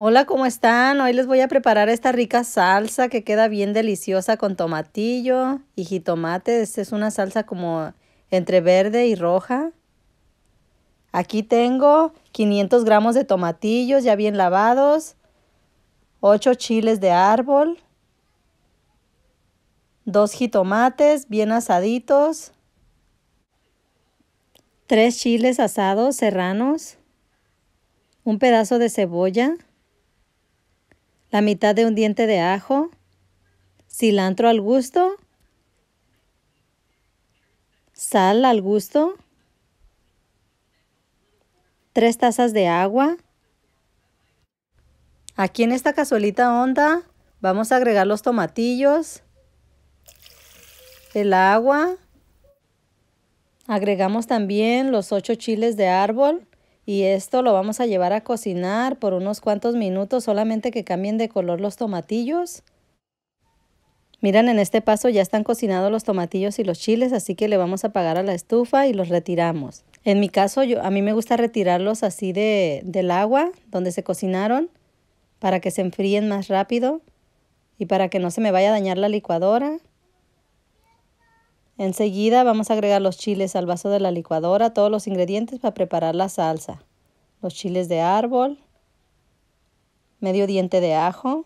Hola, ¿cómo están? Hoy les voy a preparar esta rica salsa que queda bien deliciosa con tomatillo y jitomate. Esta es una salsa como entre verde y roja. Aquí tengo 500 gramos de tomatillos ya bien lavados, 8 chiles de árbol, 2 jitomates bien asaditos, 3 chiles asados serranos, un pedazo de cebolla, la mitad de un diente de ajo, cilantro al gusto, sal al gusto, tres tazas de agua. Aquí en esta cazuelita honda vamos a agregar los tomatillos, el agua, agregamos también los ocho chiles de árbol, y esto lo vamos a llevar a cocinar por unos cuantos minutos, solamente que cambien de color los tomatillos. Miren, en este paso ya están cocinados los tomatillos y los chiles, así que le vamos a apagar a la estufa y los retiramos. En mi caso, yo, a mí me gusta retirarlos así de, del agua donde se cocinaron para que se enfríen más rápido y para que no se me vaya a dañar la licuadora. Enseguida vamos a agregar los chiles al vaso de la licuadora, todos los ingredientes para preparar la salsa. Los chiles de árbol, medio diente de ajo,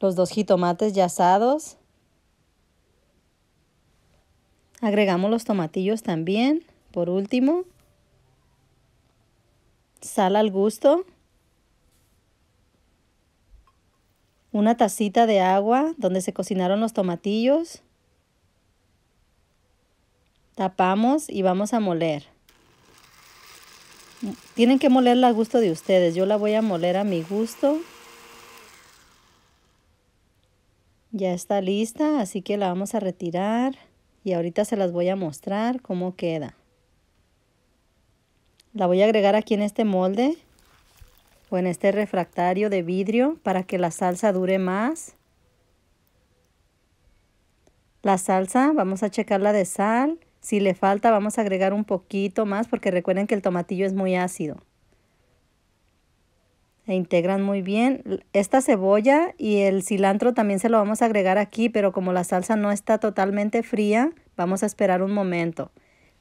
los dos jitomates ya asados. Agregamos los tomatillos también, por último. Sal al gusto. una tacita de agua donde se cocinaron los tomatillos. Tapamos y vamos a moler. Tienen que molerla a gusto de ustedes. Yo la voy a moler a mi gusto. Ya está lista, así que la vamos a retirar. Y ahorita se las voy a mostrar cómo queda. La voy a agregar aquí en este molde o en este refractario de vidrio para que la salsa dure más. La salsa, vamos a checarla de sal. Si le falta, vamos a agregar un poquito más porque recuerden que el tomatillo es muy ácido. E integran muy bien. Esta cebolla y el cilantro también se lo vamos a agregar aquí, pero como la salsa no está totalmente fría, vamos a esperar un momento.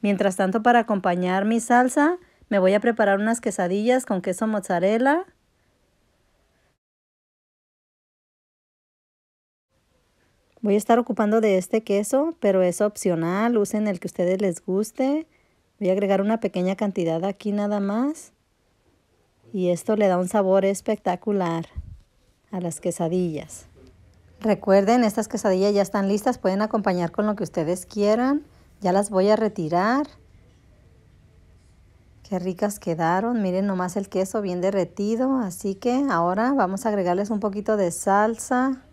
Mientras tanto, para acompañar mi salsa, me voy a preparar unas quesadillas con queso mozzarella. Voy a estar ocupando de este queso, pero es opcional, usen el que ustedes les guste. Voy a agregar una pequeña cantidad aquí nada más. Y esto le da un sabor espectacular a las quesadillas. Recuerden, estas quesadillas ya están listas, pueden acompañar con lo que ustedes quieran. Ya las voy a retirar. Qué ricas quedaron. Miren nomás el queso bien derretido. Así que ahora vamos a agregarles un poquito de salsa.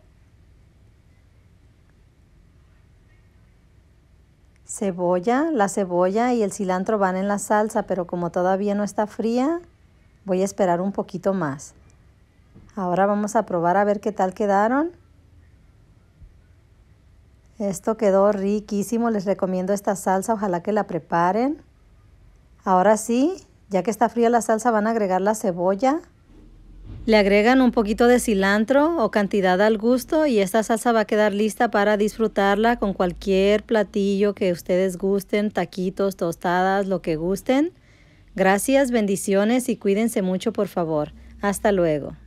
Cebolla. La cebolla y el cilantro van en la salsa, pero como todavía no está fría, voy a esperar un poquito más. Ahora vamos a probar a ver qué tal quedaron. Esto quedó riquísimo. Les recomiendo esta salsa. Ojalá que la preparen. Ahora sí, ya que está fría la salsa, van a agregar la cebolla. Le agregan un poquito de cilantro o cantidad al gusto y esta salsa va a quedar lista para disfrutarla con cualquier platillo que ustedes gusten, taquitos, tostadas, lo que gusten. Gracias, bendiciones y cuídense mucho por favor. Hasta luego.